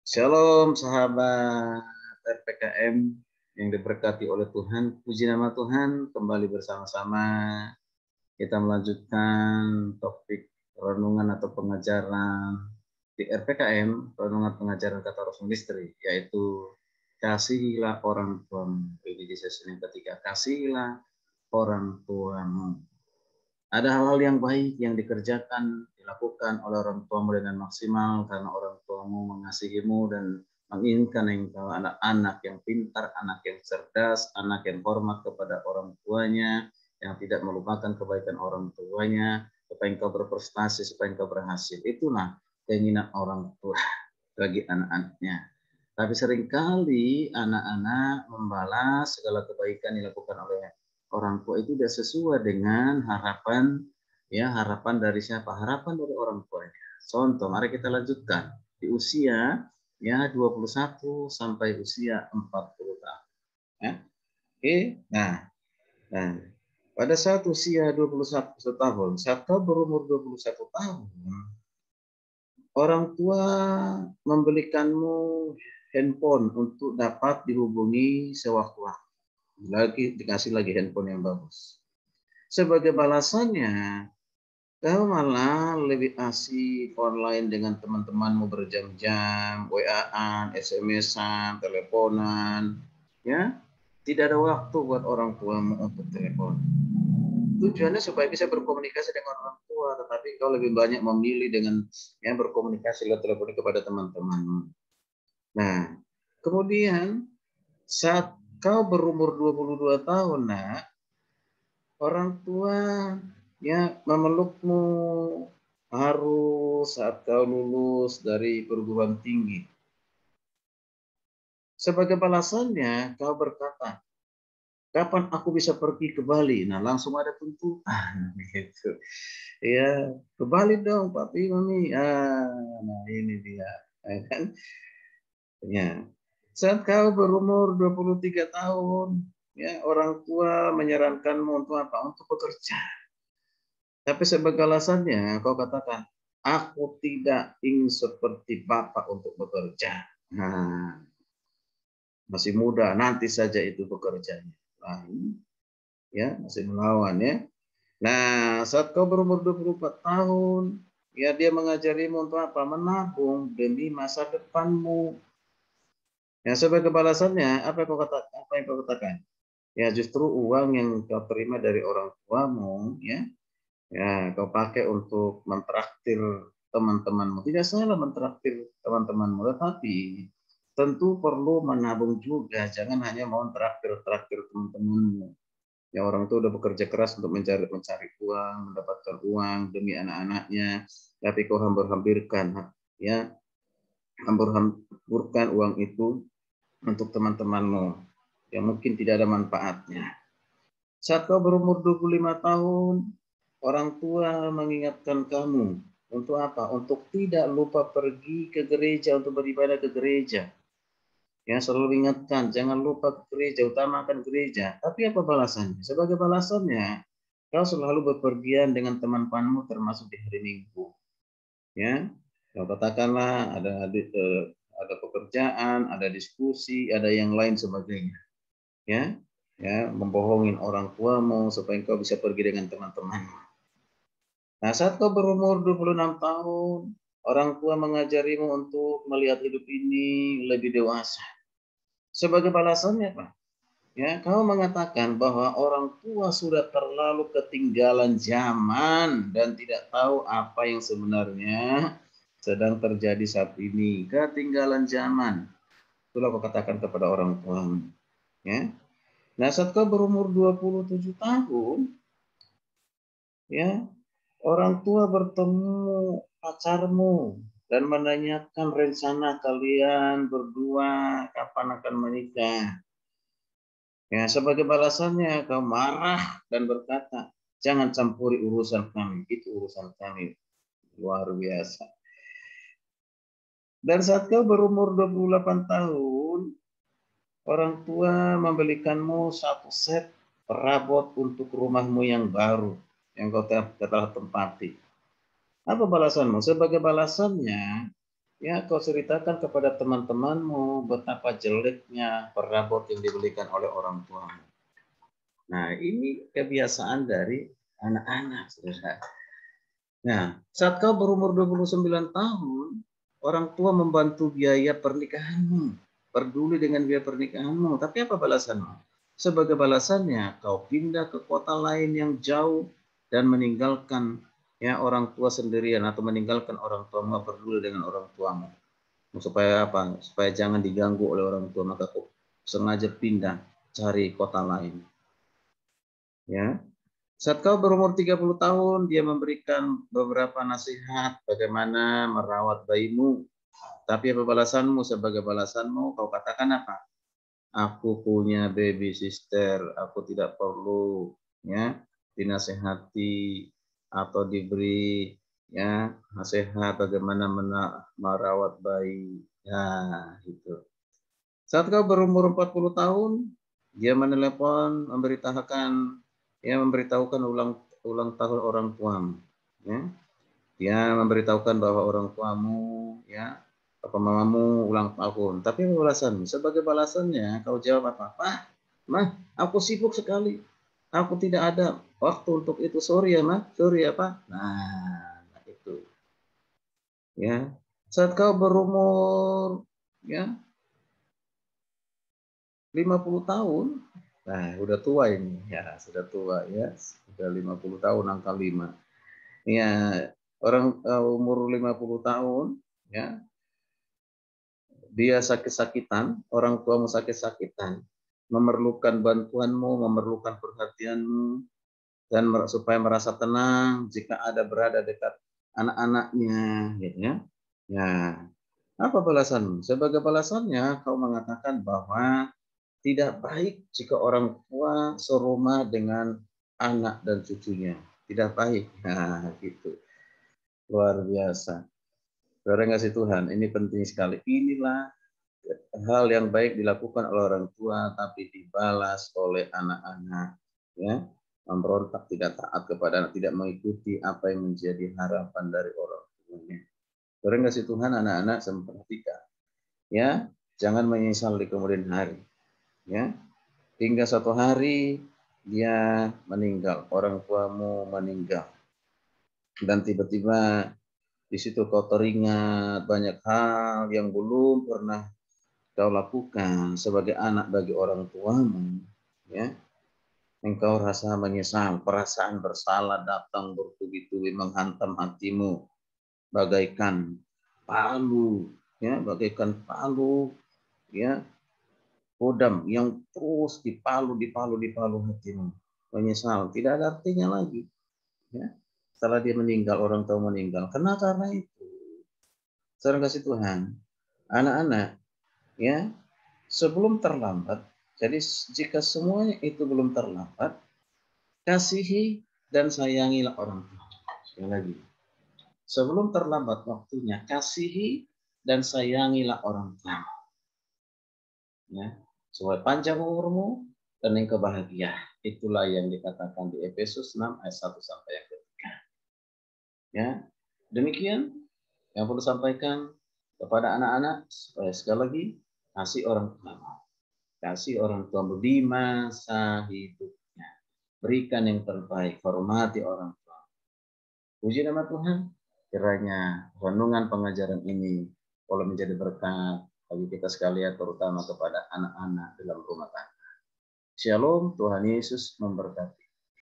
Shalom sahabat RPKM yang diberkati oleh Tuhan. Puji nama Tuhan, kembali bersama-sama kita melanjutkan topik renungan atau pengajaran di RPKM, renungan pengajaran kata Rasul Misteri, yaitu kasihilah orang tuamu. di sesi yang ketiga, kasihilah orang tuamu. Ada hal-hal yang baik yang dikerjakan, dilakukan oleh orang tuamu dengan maksimal karena orang tuamu mengasihimu dan menginginkan yang anak anak yang pintar, anak yang cerdas, anak yang hormat kepada orang tuanya, yang tidak melupakan kebaikan orang tuanya, supaya engkau berprestasi, supaya engkau berhasil. Itulah keinginan orang tua bagi anak-anaknya. Tapi seringkali anak-anak membalas segala kebaikan dilakukan oleh orang tua itu tidak sesuai dengan harapan ya harapan dari siapa? Harapan dari orang tua. Contoh, mari kita lanjutkan. Di usia ya 21 sampai usia 40 tahun. Ya. Oke. Nah, nah pada saat usia 21 tahun, serta berumur 21 tahun, orang tua membelikanmu handphone untuk dapat dihubungi sewaktu-waktu lagi dikasih lagi handphone yang bagus. Sebagai balasannya, kau malah lebih asik online dengan teman-temanmu berjam-jam, WA-an, SMS-an, teleponan, ya. Tidak ada waktu buat orang tua untuk telepon. Tujuannya supaya bisa berkomunikasi dengan orang tua, tetapi kau lebih banyak memilih dengan yang berkomunikasi lewat telepon kepada teman-temanmu. Nah, kemudian saat kau berumur 22 tahun nak, orang tua ya memelukmu harus saat kau lulus dari perguruan tinggi. Sebagai balasannya, kau berkata, kapan aku bisa pergi ke Bali? Nah, langsung ada tuntutan gitu. Ya, ke Bali dong, Papi, Mami. Ah, nah ini dia. ya, kan? ya. Saat kau berumur 23 tahun, ya orang tua menyarankanmu untuk apa? Untuk bekerja. Tapi sebagai alasannya kau katakan, aku tidak ingin seperti bapak untuk bekerja. Nah, masih muda, nanti saja itu bekerjanya. Nah, ya masih melawan ya. Nah, saat kau berumur 24 tahun, ya dia mengajarimu untuk apa? Menabung demi masa depanmu. Yang sebagai balasannya apa yang kau katakan? apa yang kau katakan? Ya justru uang yang kau terima dari orang tuamu ya ya kau pakai untuk mentraktir teman-temanmu. Tidak salah mentraktir teman-temanmu, tetapi tentu perlu menabung juga. Jangan hanya mau traktir-traktir teman-temanmu. Ya orang itu udah bekerja keras untuk mencari mencari uang, mendapatkan uang demi anak-anaknya, tapi kau hampir-hampirkan ya hambur uang itu untuk teman-temanmu yang mungkin tidak ada manfaatnya. Saat kau berumur 25 tahun, orang tua mengingatkan kamu untuk apa? Untuk tidak lupa pergi ke gereja untuk beribadah ke gereja. Ya, selalu ingatkan, jangan lupa ke gereja, utamakan gereja. Tapi apa balasannya? Sebagai balasannya, kau selalu berpergian dengan teman-temanmu termasuk di hari Minggu. Ya, kalau ya, katakanlah ada eh, ada pekerjaan, ada diskusi, ada yang lain sebagainya. Ya, ya membohongin orang tuamu supaya engkau bisa pergi dengan teman teman Nah, saat kau berumur 26 tahun, orang tua mengajarimu untuk melihat hidup ini lebih dewasa. Sebagai balasannya, Pak, ya kau mengatakan bahwa orang tua sudah terlalu ketinggalan zaman dan tidak tahu apa yang sebenarnya sedang terjadi saat ini, ketinggalan zaman. Itulah aku katakan kepada orang tua Ya. Nah, saat kau berumur 27 tahun, ya, orang tua bertemu pacarmu dan menanyakan rencana kalian berdua kapan akan menikah. Ya, sebagai balasannya kau marah dan berkata, "Jangan campuri urusan kami, itu urusan kami." Luar biasa. Dan saat kau berumur 28 tahun, orang tua membelikanmu satu set perabot untuk rumahmu yang baru, yang kau telah tempati. Apa balasanmu? Sebagai balasannya, ya kau ceritakan kepada teman-temanmu betapa jeleknya perabot yang dibelikan oleh orang tuamu. Nah, ini kebiasaan dari anak-anak, Nah, saat kau berumur 29 tahun, Orang tua membantu biaya pernikahanmu, peduli dengan biaya pernikahanmu. Tapi apa balasanmu? Sebagai balasannya, kau pindah ke kota lain yang jauh dan meninggalkan ya orang tua sendirian atau meninggalkan orang tuamu peduli dengan orang tuamu supaya apa supaya jangan diganggu oleh orang tua maka aku sengaja pindah cari kota lain ya saat kau berumur 30 tahun, dia memberikan beberapa nasihat bagaimana merawat bayimu. Tapi apa balasanmu? Sebagai balasanmu, kau katakan apa? Aku punya baby sister, aku tidak perlu ya dinasehati atau diberi ya nasihat bagaimana merawat bayi. Nah, ya, itu. Saat kau berumur 40 tahun, dia menelepon memberitahukan Ya memberitahukan ulang ulang tahun orang tuamu. Ya. Dia memberitahukan bahwa orang tuamu, ya, apa mamamu ulang tahun. Tapi balasan, sebagai balasannya kau jawab apa? apa mah, aku sibuk sekali. Aku tidak ada waktu untuk itu. Sorry ya, mah. Sorry ya, Pak. Nah, nah itu. Ya. Saat kau berumur ya 50 tahun, Nah, udah tua ini. Ya, sudah tua ya. Sudah 50 tahun angka 5. Ya, orang uh, umur 50 tahun ya. Dia sakit-sakitan, orang tuamu sakit-sakitan, memerlukan bantuanmu, memerlukan perhatianmu dan supaya merasa tenang jika ada berada dekat anak-anaknya gitu ya. Ya. Apa balasanmu? Sebagai balasannya kau mengatakan bahwa tidak baik jika orang tua serumah dengan anak dan cucunya. Tidak baik. Nah, gitu. Luar biasa. Saudara kasih Tuhan, ini penting sekali. Inilah hal yang baik dilakukan oleh orang tua, tapi dibalas oleh anak-anak. Ya, memberontak, tidak taat kepada anak, tidak mengikuti apa yang menjadi harapan dari orang tuanya. Saudara kasih Tuhan, anak-anak saya memperhatikan. Ya, jangan menyesal di kemudian hari ya hingga satu hari dia meninggal orang tuamu meninggal dan tiba-tiba di situ kau teringat banyak hal yang belum pernah kau lakukan sebagai anak bagi orang tuamu ya engkau rasa menyesal perasaan bersalah datang bertubi-tubi menghantam hatimu bagaikan palu ya bagaikan palu ya kodam yang terus dipalu, dipalu, dipalu hatimu. Menyesal, tidak ada artinya lagi. Ya. Setelah dia meninggal, orang tua meninggal. Karena karena itu, saudara kasih Tuhan, anak-anak, ya sebelum terlambat, jadi jika semuanya itu belum terlambat, kasihi dan sayangilah orang tua. Sekali lagi. Sebelum terlambat waktunya, kasihi dan sayangilah orang tua. Ya supaya panjang umurmu dan yang kebahagiaan. Itulah yang dikatakan di Efesus 6 ayat 1 sampai yang ketiga. Ya, demikian yang perlu sampaikan kepada anak-anak supaya sekali lagi kasih orang tua kasih orang tua di masa hidupnya berikan yang terbaik hormati orang tua puji nama Tuhan kiranya renungan pengajaran ini boleh menjadi berkat bagi kita sekalian terutama kepada anak-anak dalam rumah tangga. Shalom, Tuhan Yesus memberkati.